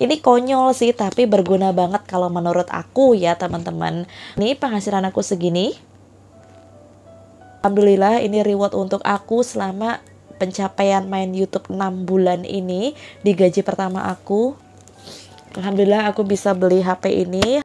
Ini konyol sih tapi berguna banget kalau menurut aku ya teman-teman. Ini penghasilan aku segini. Alhamdulillah ini reward untuk aku selama pencapaian main YouTube 6 bulan ini di gaji pertama aku. Alhamdulillah aku bisa beli HP ini.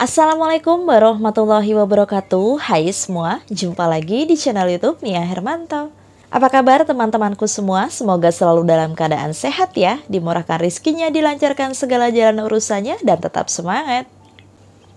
Assalamualaikum warahmatullahi wabarakatuh Hai semua, jumpa lagi di channel youtube Nia Hermanto apa kabar teman-temanku semua? Semoga selalu dalam keadaan sehat ya, dimurahkan rizkinya, dilancarkan segala jalan urusannya, dan tetap semangat.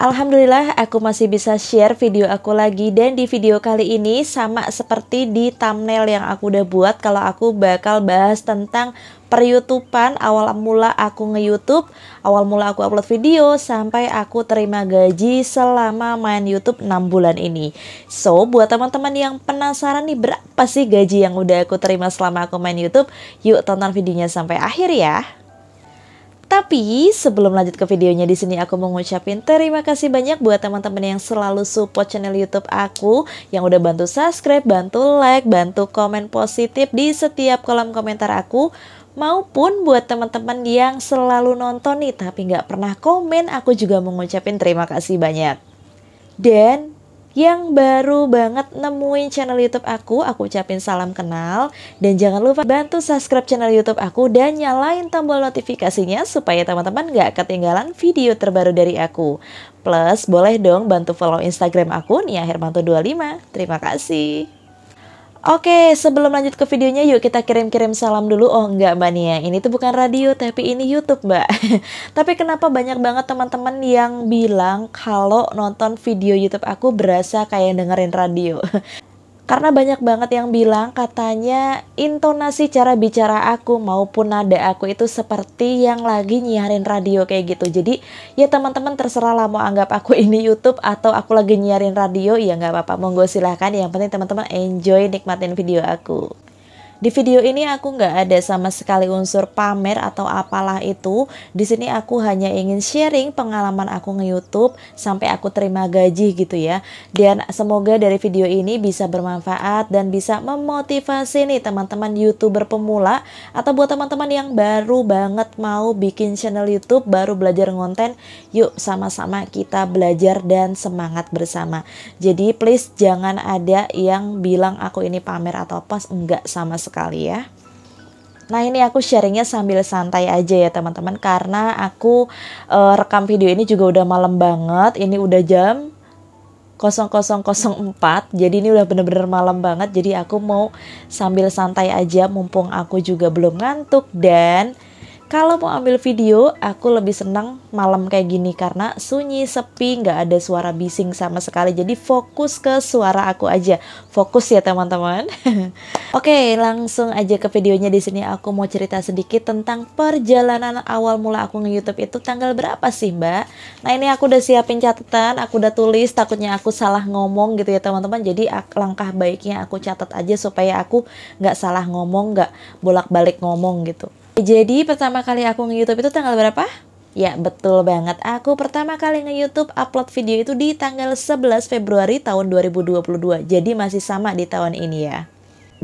Alhamdulillah aku masih bisa share video aku lagi dan di video kali ini sama seperti di thumbnail yang aku udah buat kalau aku bakal bahas tentang peryoutuban awal mula aku nge-youtube, awal mula aku upload video sampai aku terima gaji selama main youtube 6 bulan ini. So buat teman-teman yang penasaran nih berapa sih gaji yang udah aku terima selama aku main youtube, yuk tonton videonya sampai akhir ya. Tapi sebelum lanjut ke videonya di sini aku mau ngucapin terima kasih banyak buat teman-teman yang selalu support channel YouTube aku yang udah bantu subscribe, bantu like, bantu komen positif di setiap kolom komentar aku maupun buat teman-teman yang selalu nonton nih tapi nggak pernah komen aku juga mengucapin terima kasih banyak. Dan yang baru banget nemuin channel YouTube aku, aku ucapin salam kenal dan jangan lupa bantu subscribe channel YouTube aku dan nyalain tombol notifikasinya supaya teman-teman gak ketinggalan video terbaru dari aku. Plus, boleh dong bantu follow Instagram aku Nia Hermanto25. Terima kasih. Oke, sebelum lanjut ke videonya, yuk kita kirim-kirim salam dulu. Oh enggak Mbak Nia, ini tuh bukan radio, tapi ini Youtube Mbak. tapi kenapa banyak banget teman-teman yang bilang kalau nonton video Youtube aku berasa kayak dengerin radio. Karena banyak banget yang bilang katanya intonasi cara bicara aku maupun nada aku itu seperti yang lagi nyiarin radio kayak gitu. Jadi ya teman-teman terserah lah mau anggap aku ini YouTube atau aku lagi nyiarin radio ya nggak apa-apa monggo silahkan. Yang penting teman-teman enjoy nikmatin video aku. Di video ini aku nggak ada sama sekali unsur pamer atau apalah itu. Di sini aku hanya ingin sharing pengalaman aku nge-YouTube sampai aku terima gaji gitu ya. Dan semoga dari video ini bisa bermanfaat dan bisa memotivasi nih teman-teman YouTuber pemula atau buat teman-teman yang baru banget mau bikin channel YouTube, baru belajar ngonten, yuk sama-sama kita belajar dan semangat bersama. Jadi please jangan ada yang bilang aku ini pamer atau pas enggak sama sekali sekali ya. Nah ini aku sharingnya sambil santai aja ya teman-teman karena aku e, rekam video ini juga udah malam banget. Ini udah jam 0004 jadi ini udah bener-bener malam banget jadi aku mau sambil santai aja mumpung aku juga belum ngantuk dan kalau mau ambil video, aku lebih senang malam kayak gini karena sunyi, sepi, nggak ada suara bising sama sekali. Jadi fokus ke suara aku aja. Fokus ya teman-teman. Oke, langsung aja ke videonya di sini. Aku mau cerita sedikit tentang perjalanan awal mula aku nge-YouTube itu tanggal berapa sih mbak? Nah ini aku udah siapin catatan, aku udah tulis. Takutnya aku salah ngomong gitu ya teman-teman. Jadi langkah baiknya aku catat aja supaya aku nggak salah ngomong, nggak bolak-balik ngomong gitu. Jadi pertama kali aku nge-youtube itu tanggal berapa? Ya betul banget, aku pertama kali nge-youtube upload video itu di tanggal 11 Februari tahun 2022 Jadi masih sama di tahun ini ya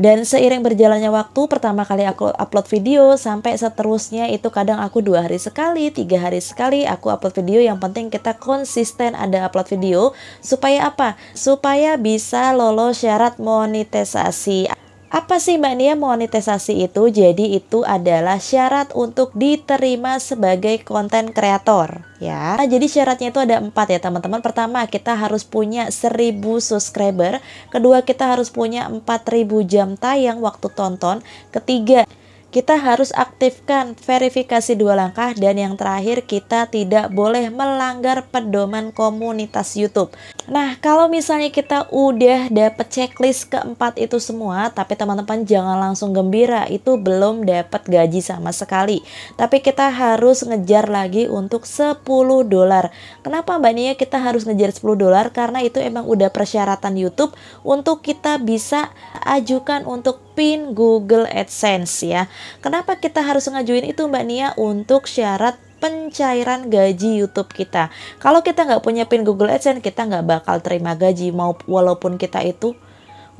dan seiring berjalannya waktu, pertama kali aku upload video sampai seterusnya itu kadang aku dua hari sekali, tiga hari sekali aku upload video. Yang penting kita konsisten ada upload video supaya apa? Supaya bisa lolos syarat monetisasi. Apa sih Mbak Nia monetisasi itu? Jadi itu adalah syarat untuk diterima sebagai konten kreator ya. Nah, jadi syaratnya itu ada empat ya teman-teman. Pertama kita harus punya 1000 subscriber. Kedua kita harus punya 4000 jam tayang waktu tonton. Ketiga kita harus aktifkan verifikasi dua langkah dan yang terakhir kita tidak boleh melanggar pedoman komunitas YouTube. Nah, kalau misalnya kita udah dapet checklist keempat itu semua, tapi teman-teman jangan langsung gembira, itu belum dapet gaji sama sekali. Tapi kita harus ngejar lagi untuk 10 dolar. Kenapa Mbak Nia kita harus ngejar 10 dolar? Karena itu emang udah persyaratan YouTube untuk kita bisa ajukan untuk pin Google AdSense ya. Kenapa kita harus ngajuin itu Mbak Nia untuk syarat pencairan gaji YouTube kita. Kalau kita nggak punya pin Google AdSense, kita nggak bakal terima gaji mau walaupun kita itu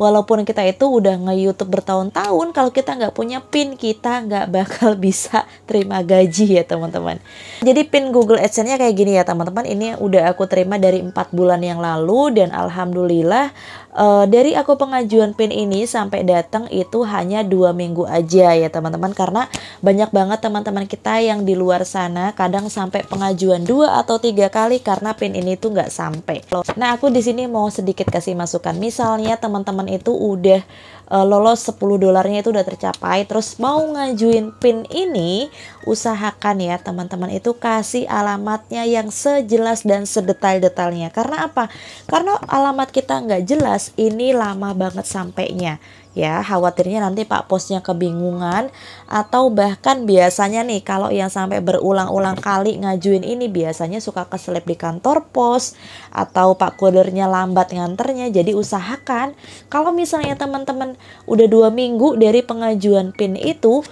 walaupun kita itu udah nge YouTube bertahun-tahun, kalau kita nggak punya pin kita nggak bakal bisa terima gaji ya teman-teman. Jadi pin Google AdSense-nya kayak gini ya teman-teman. Ini udah aku terima dari empat bulan yang lalu dan alhamdulillah Uh, dari aku pengajuan PIN ini sampai datang itu hanya dua minggu aja ya teman-teman karena banyak banget teman-teman kita yang di luar sana kadang sampai pengajuan dua atau tiga kali karena PIN ini tuh nggak sampai. Nah aku di sini mau sedikit kasih masukan misalnya teman-teman itu udah uh, lolos 10 dolarnya itu udah tercapai terus mau ngajuin pin ini usahakan ya teman-teman itu kasih alamatnya yang sejelas dan sedetail-detailnya karena apa karena alamat kita nggak jelas ini lama banget sampainya ya khawatirnya nanti Pak Posnya kebingungan atau bahkan biasanya nih kalau yang sampai berulang-ulang kali ngajuin ini biasanya suka keselip di kantor pos atau Pak kodernya lambat nganternya jadi usahakan kalau misalnya teman-teman udah dua minggu dari pengajuan PIN itu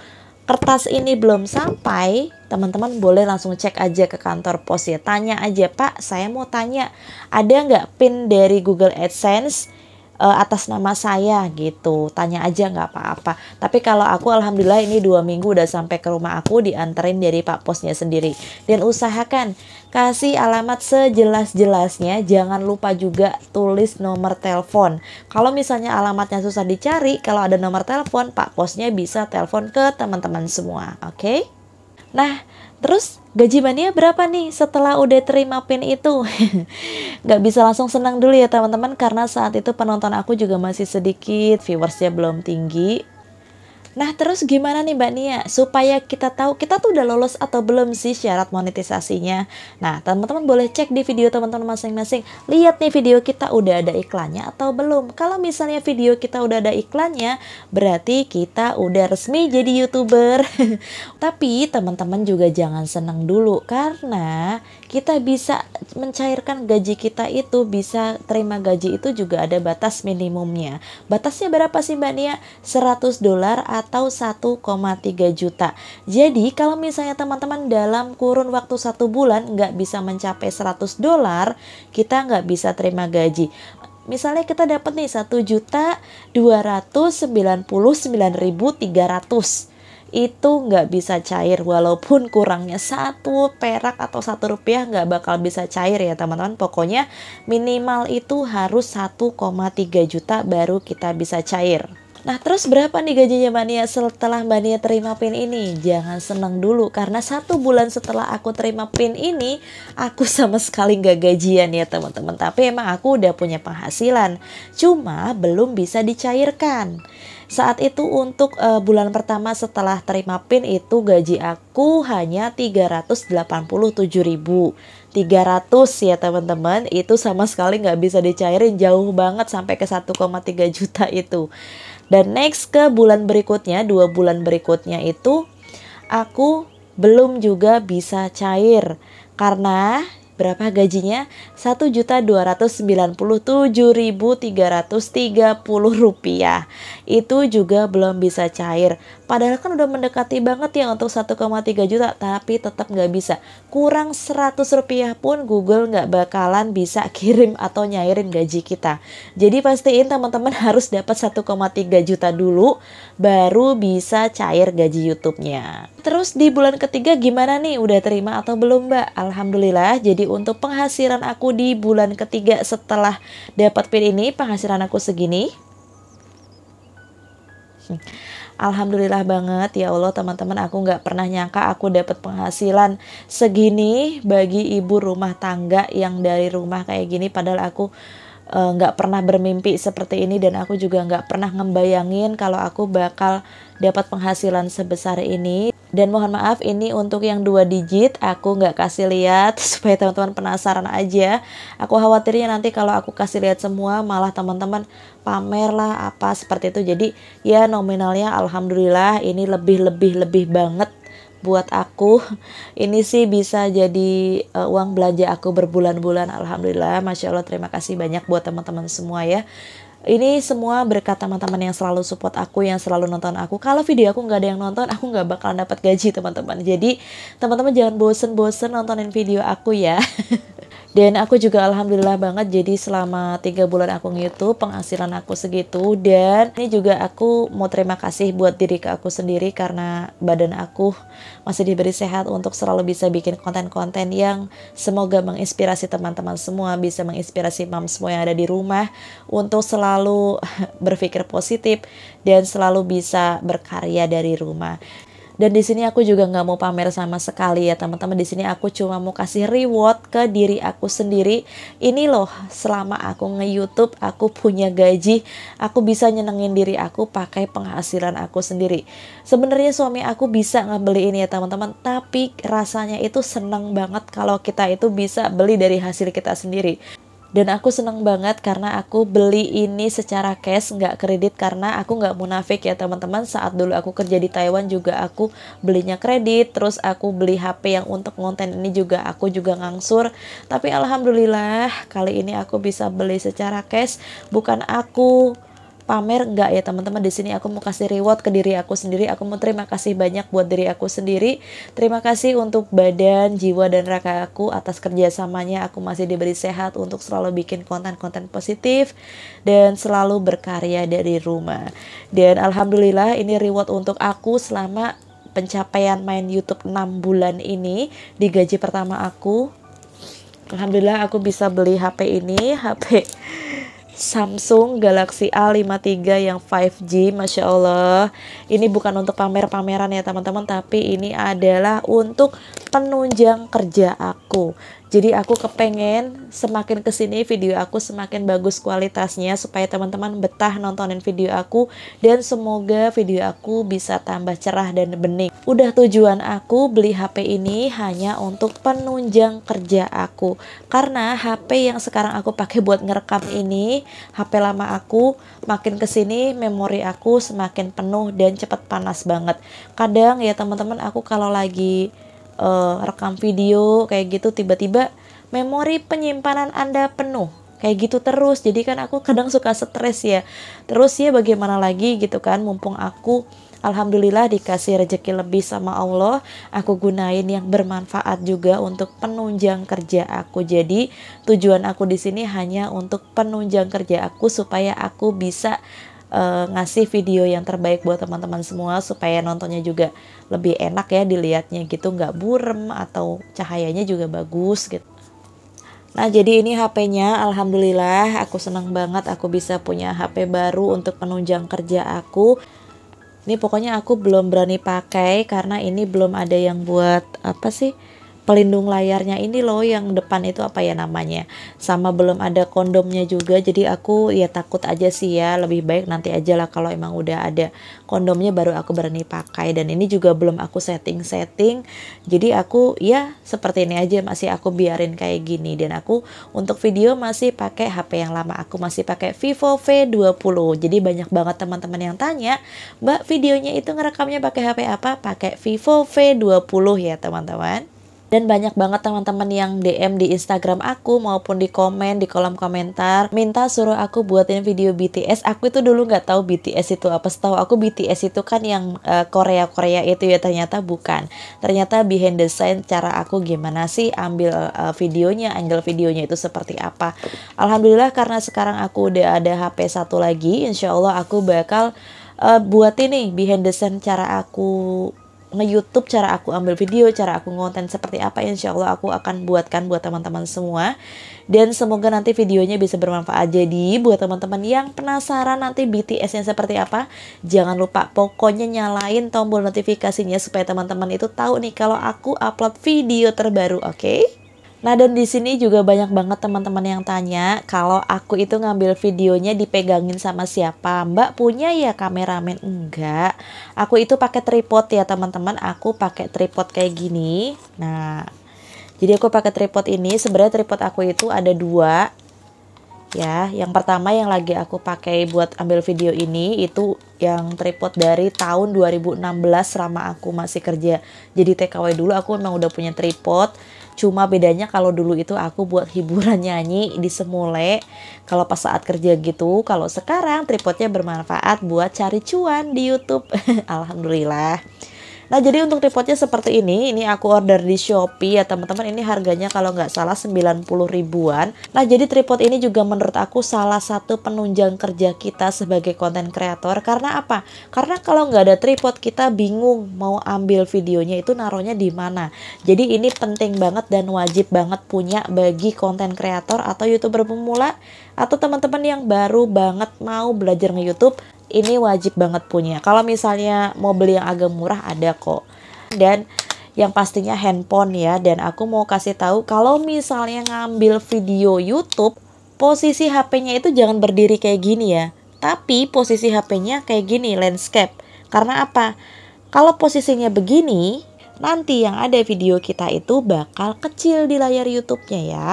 kertas ini belum sampai, teman-teman boleh langsung cek aja ke kantor pos ya. Tanya aja, Pak, saya mau tanya, ada nggak PIN dari Google AdSense Eh, atas nama saya gitu tanya aja nggak apa-apa tapi kalau aku alhamdulillah ini dua minggu udah sampai ke rumah aku dianterin dari pak posnya sendiri dan usahakan kasih alamat sejelas-jelasnya jangan lupa juga tulis nomor telepon kalau misalnya alamatnya susah dicari kalau ada nomor telepon pak posnya bisa telepon ke teman-teman semua oke okay? nah Terus gaji mania berapa nih setelah udah terima pin itu? Gak bisa langsung senang dulu ya teman-teman karena saat itu penonton aku juga masih sedikit, viewersnya belum tinggi, Nah, terus gimana nih Mbak Nia supaya kita tahu kita tuh udah lolos atau belum sih syarat monetisasinya? Nah, teman-teman boleh cek di video teman-teman masing-masing. Lihat nih video kita udah ada iklannya atau belum. Kalau misalnya video kita udah ada iklannya, berarti kita udah resmi jadi YouTuber. Tapi teman-teman juga jangan seneng dulu karena kita bisa mencairkan gaji kita itu bisa terima gaji itu juga ada batas minimumnya batasnya berapa sih mbak Nia 100 dolar atau 1,3 juta jadi kalau misalnya teman-teman dalam kurun waktu satu bulan nggak bisa mencapai 100 dolar kita nggak bisa terima gaji misalnya kita dapat nih 1 juta itu nggak bisa cair walaupun kurangnya satu perak atau satu rupiah nggak bakal bisa cair ya teman-teman pokoknya minimal itu harus 1,3 juta baru kita bisa cair Nah terus berapa nih gajinya mania setelah mania terima PIN ini? Jangan seneng dulu karena satu bulan setelah aku terima PIN ini Aku sama sekali gak gajian ya teman-teman Tapi emang aku udah punya penghasilan Cuma belum bisa dicairkan saat itu untuk e, bulan pertama setelah terima PIN itu gaji aku hanya 387.000. 300 ya teman-teman, itu sama sekali nggak bisa dicairin jauh banget sampai ke 1,3 juta itu. Dan next ke bulan berikutnya, dua bulan berikutnya itu aku belum juga bisa cair karena Berapa gajinya? 1.297.330 rupiah. Itu juga belum bisa cair. Padahal kan udah mendekati banget ya untuk 1,3 juta, tapi tetap nggak bisa. Kurang 100 rupiah pun Google nggak bakalan bisa kirim atau nyairin gaji kita. Jadi pastiin teman-teman harus dapat 1,3 juta dulu, baru bisa cair gaji YouTube-nya. Terus di bulan ketiga gimana nih? Udah terima atau belum mbak? Alhamdulillah, jadi untuk penghasilan aku di bulan ketiga setelah dapat pin ini, penghasilan aku segini. Hmm. Alhamdulillah banget ya Allah teman-teman aku nggak pernah nyangka aku dapat penghasilan segini bagi ibu rumah tangga yang dari rumah kayak gini padahal aku eh, nggak e, pernah bermimpi seperti ini dan aku juga nggak pernah ngebayangin kalau aku bakal dapat penghasilan sebesar ini dan mohon maaf ini untuk yang dua digit aku nggak kasih lihat supaya teman-teman penasaran aja. Aku khawatirnya nanti kalau aku kasih lihat semua malah teman-teman pamer lah apa seperti itu. Jadi ya nominalnya alhamdulillah ini lebih-lebih lebih banget buat aku ini sih bisa jadi uh, uang belanja aku berbulan-bulan alhamdulillah masya allah terima kasih banyak buat teman-teman semua ya ini semua berkat teman-teman yang selalu support aku, yang selalu nonton aku. Kalau video aku nggak ada yang nonton, aku nggak bakalan dapat gaji teman-teman. Jadi teman-teman jangan bosen-bosen nontonin video aku ya. dan aku juga alhamdulillah banget jadi selama tiga bulan aku nge-youtube penghasilan aku segitu dan ini juga aku mau terima kasih buat diri ke aku sendiri karena badan aku masih diberi sehat untuk selalu bisa bikin konten-konten yang semoga menginspirasi teman-teman semua bisa menginspirasi mam semua yang ada di rumah untuk selalu berpikir positif dan selalu bisa berkarya dari rumah dan di sini aku juga nggak mau pamer sama sekali ya teman-teman. Di sini aku cuma mau kasih reward ke diri aku sendiri. Ini loh, selama aku nge-YouTube, aku punya gaji, aku bisa nyenengin diri aku pakai penghasilan aku sendiri. Sebenarnya suami aku bisa ngebeli ini ya teman-teman, tapi rasanya itu seneng banget kalau kita itu bisa beli dari hasil kita sendiri dan aku seneng banget karena aku beli ini secara cash nggak kredit karena aku nggak munafik ya teman-teman saat dulu aku kerja di Taiwan juga aku belinya kredit terus aku beli HP yang untuk konten ini juga aku juga ngangsur tapi alhamdulillah kali ini aku bisa beli secara cash bukan aku pamer nggak ya teman-teman di sini aku mau kasih reward ke diri aku sendiri aku mau terima kasih banyak buat diri aku sendiri terima kasih untuk badan jiwa dan raga aku atas kerjasamanya aku masih diberi sehat untuk selalu bikin konten-konten positif dan selalu berkarya dari rumah dan alhamdulillah ini reward untuk aku selama pencapaian main YouTube 6 bulan ini di gaji pertama aku Alhamdulillah aku bisa beli HP ini HP Samsung Galaxy A53 yang 5G Masya Allah Ini bukan untuk pamer-pameran ya teman-teman Tapi ini adalah untuk penunjang kerja aku jadi aku kepengen semakin kesini video aku semakin bagus kualitasnya supaya teman-teman betah nontonin video aku dan semoga video aku bisa tambah cerah dan bening. Udah tujuan aku beli HP ini hanya untuk penunjang kerja aku karena HP yang sekarang aku pakai buat ngerekam ini HP lama aku makin kesini memori aku semakin penuh dan cepat panas banget. Kadang ya teman-teman aku kalau lagi uh, rekam video kayak gitu tiba-tiba memori penyimpanan Anda penuh kayak gitu terus jadi kan aku kadang suka stres ya terus ya bagaimana lagi gitu kan mumpung aku Alhamdulillah dikasih rejeki lebih sama Allah aku gunain yang bermanfaat juga untuk penunjang kerja aku jadi tujuan aku di sini hanya untuk penunjang kerja aku supaya aku bisa uh, ngasih video yang terbaik buat teman-teman semua supaya nontonnya juga lebih enak ya dilihatnya gitu nggak burem atau cahayanya juga bagus gitu Nah jadi ini HP-nya Alhamdulillah aku senang banget aku bisa punya HP baru untuk penunjang kerja aku Ini pokoknya aku belum berani pakai karena ini belum ada yang buat apa sih pelindung layarnya ini loh yang depan itu apa ya namanya sama belum ada kondomnya juga jadi aku ya takut aja sih ya lebih baik nanti aja lah kalau emang udah ada kondomnya baru aku berani pakai dan ini juga belum aku setting-setting jadi aku ya seperti ini aja masih aku biarin kayak gini dan aku untuk video masih pakai HP yang lama aku masih pakai Vivo V20 jadi banyak banget teman-teman yang tanya Mbak videonya itu ngerekamnya pakai HP apa pakai Vivo V20 ya teman-teman dan banyak banget teman-teman yang DM di Instagram aku maupun di komen di kolom komentar minta suruh aku buatin video BTS. Aku itu dulu nggak tahu BTS itu apa. Setahu aku BTS itu kan yang uh, eh, Korea Korea itu ya ternyata bukan. Ternyata behind the scene cara aku gimana sih ambil uh, videonya, angle videonya itu seperti apa. Alhamdulillah karena sekarang aku udah ada HP satu lagi, insya Allah aku bakal uh, buat ini behind the scene cara aku nge-youtube cara aku ambil video cara aku ngonten seperti apa insya Allah aku akan buatkan buat teman-teman semua dan semoga nanti videonya bisa bermanfaat jadi buat teman-teman yang penasaran nanti BTS nya seperti apa jangan lupa pokoknya nyalain tombol notifikasinya supaya teman-teman itu tahu nih kalau aku upload video terbaru oke okay? Nah dan di sini juga banyak banget teman-teman yang tanya kalau aku itu ngambil videonya dipegangin sama siapa? Mbak punya ya kameramen? Enggak. Aku itu pakai tripod ya teman-teman. Aku pakai tripod kayak gini. Nah jadi aku pakai tripod ini. Sebenarnya tripod aku itu ada dua ya. Yang pertama yang lagi aku pakai buat ambil video ini itu yang tripod dari tahun 2016 selama aku masih kerja jadi TKW dulu aku memang udah punya tripod Cuma bedanya kalau dulu itu aku buat hiburan nyanyi di semule, kalau pas saat kerja gitu. Kalau sekarang tripodnya bermanfaat buat cari cuan di YouTube. Alhamdulillah. Nah jadi untuk tripodnya seperti ini, ini aku order di Shopee ya teman-teman. Ini harganya kalau nggak salah 90 ribuan. Nah jadi tripod ini juga menurut aku salah satu penunjang kerja kita sebagai konten kreator. Karena apa? Karena kalau nggak ada tripod kita bingung mau ambil videonya itu naruhnya di mana. Jadi ini penting banget dan wajib banget punya bagi konten kreator atau youtuber pemula atau teman-teman yang baru banget mau belajar nge-youtube ini wajib banget punya. Kalau misalnya mau beli yang agak murah ada kok. Dan yang pastinya handphone ya. Dan aku mau kasih tahu kalau misalnya ngambil video YouTube, posisi HP-nya itu jangan berdiri kayak gini ya. Tapi posisi HP-nya kayak gini, landscape. Karena apa? Kalau posisinya begini, nanti yang ada video kita itu bakal kecil di layar YouTube-nya ya.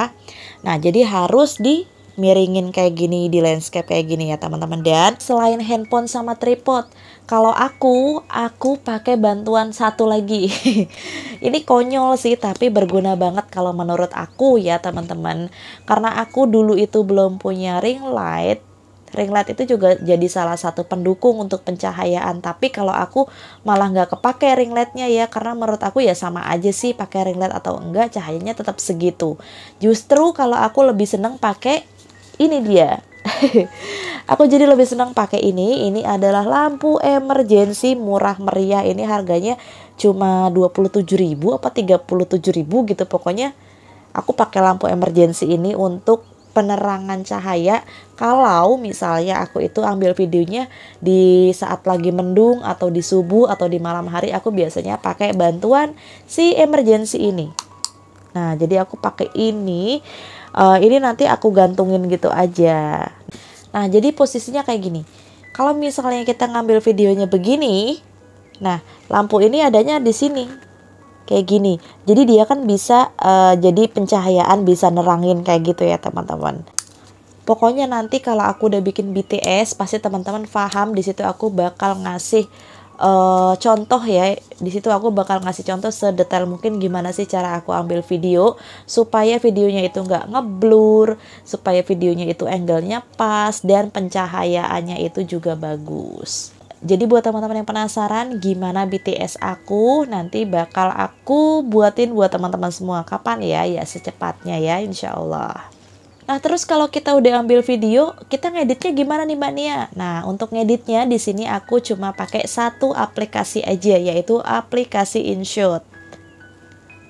Nah, jadi harus di miringin kayak gini di landscape kayak gini ya teman-teman dan selain handphone sama tripod kalau aku aku pakai bantuan satu lagi ini konyol sih tapi berguna banget kalau menurut aku ya teman-teman karena aku dulu itu belum punya ring light ring light itu juga jadi salah satu pendukung untuk pencahayaan tapi kalau aku malah nggak kepake ring lightnya ya karena menurut aku ya sama aja sih pakai ring light atau enggak cahayanya tetap segitu justru kalau aku lebih seneng pakai ini dia aku jadi lebih senang pakai ini ini adalah lampu emergensi murah meriah ini harganya cuma 27.000 apa 37.000 gitu pokoknya aku pakai lampu emergensi ini untuk penerangan cahaya kalau misalnya aku itu ambil videonya di saat lagi mendung atau di subuh atau di malam hari aku biasanya pakai bantuan si emergensi ini nah jadi aku pakai ini uh, ini nanti aku gantungin gitu aja nah jadi posisinya kayak gini kalau misalnya kita ngambil videonya begini nah lampu ini adanya di sini kayak gini jadi dia kan bisa uh, jadi pencahayaan bisa nerangin kayak gitu ya teman-teman pokoknya nanti kalau aku udah bikin BTS pasti teman-teman paham di situ aku bakal ngasih uh, contoh ya di situ aku bakal ngasih contoh sedetail mungkin gimana sih cara aku ambil video supaya videonya itu nggak ngeblur supaya videonya itu angle-nya pas dan pencahayaannya itu juga bagus jadi buat teman-teman yang penasaran gimana BTS aku nanti bakal aku buatin buat teman-teman semua kapan ya ya secepatnya ya insyaallah Nah, terus kalau kita udah ambil video, kita ngeditnya gimana nih Mbak Nia? Nah, untuk ngeditnya di sini aku cuma pakai satu aplikasi aja, yaitu aplikasi InShot.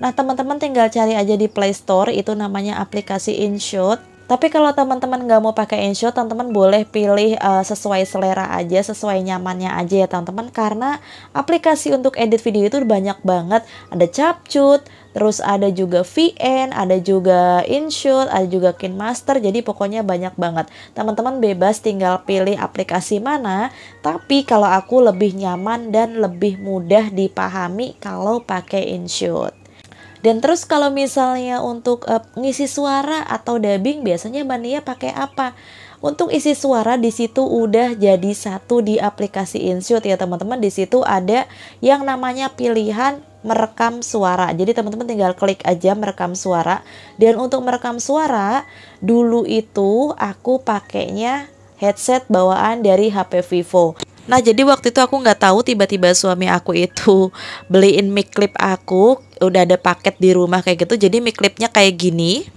Nah, teman-teman tinggal cari aja di Play Store, itu namanya aplikasi InShot. Tapi kalau teman-teman nggak mau pakai ensure, teman-teman boleh pilih uh, sesuai selera aja, sesuai nyamannya aja ya teman-teman. Karena aplikasi untuk edit video itu banyak banget. Ada Capcut, terus ada juga VN, ada juga InShot, ada juga KineMaster. Jadi pokoknya banyak banget. Teman-teman bebas tinggal pilih aplikasi mana. Tapi kalau aku lebih nyaman dan lebih mudah dipahami kalau pakai InShot. Dan terus kalau misalnya untuk uh, ngisi suara atau dubbing biasanya Mania pakai apa? Untuk isi suara di situ udah jadi satu di aplikasi InShot ya teman-teman. Di situ ada yang namanya pilihan merekam suara. Jadi teman-teman tinggal klik aja merekam suara. Dan untuk merekam suara, dulu itu aku pakainya headset bawaan dari HP Vivo. Nah jadi waktu itu aku nggak tahu tiba-tiba suami aku itu beliin mic clip aku udah ada paket di rumah kayak gitu jadi mic kayak gini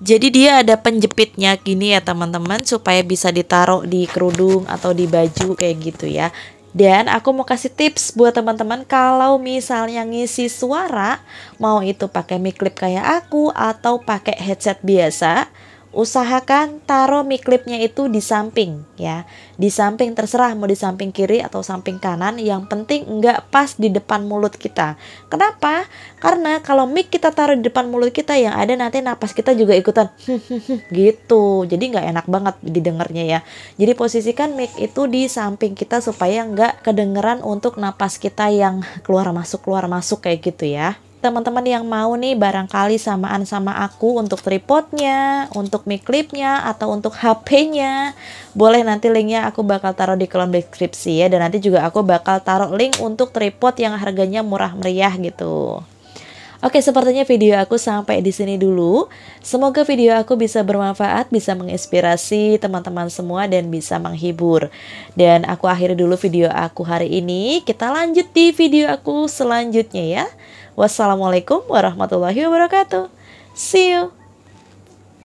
jadi dia ada penjepitnya gini ya teman-teman supaya bisa ditaruh di kerudung atau di baju kayak gitu ya dan aku mau kasih tips buat teman-teman kalau misalnya ngisi suara mau itu pakai mic kayak aku atau pakai headset biasa usahakan taruh mic clipnya itu di samping ya di samping terserah mau di samping kiri atau samping kanan yang penting nggak pas di depan mulut kita kenapa karena kalau mic kita taruh di depan mulut kita yang ada nanti napas kita juga ikutan gitu jadi nggak enak banget didengarnya ya jadi posisikan mic itu di samping kita supaya nggak kedengeran untuk napas kita yang keluar masuk keluar masuk kayak gitu ya teman-teman yang mau nih barangkali samaan sama aku untuk tripodnya, untuk mic clipnya, atau untuk HP-nya, boleh nanti linknya aku bakal taruh di kolom deskripsi ya, dan nanti juga aku bakal taruh link untuk tripod yang harganya murah meriah gitu. Oke, sepertinya video aku sampai di sini dulu. Semoga video aku bisa bermanfaat, bisa menginspirasi teman-teman semua dan bisa menghibur. Dan aku akhiri dulu video aku hari ini. Kita lanjut di video aku selanjutnya ya. Wassalamualaikum warahmatullahi wabarakatuh. See you.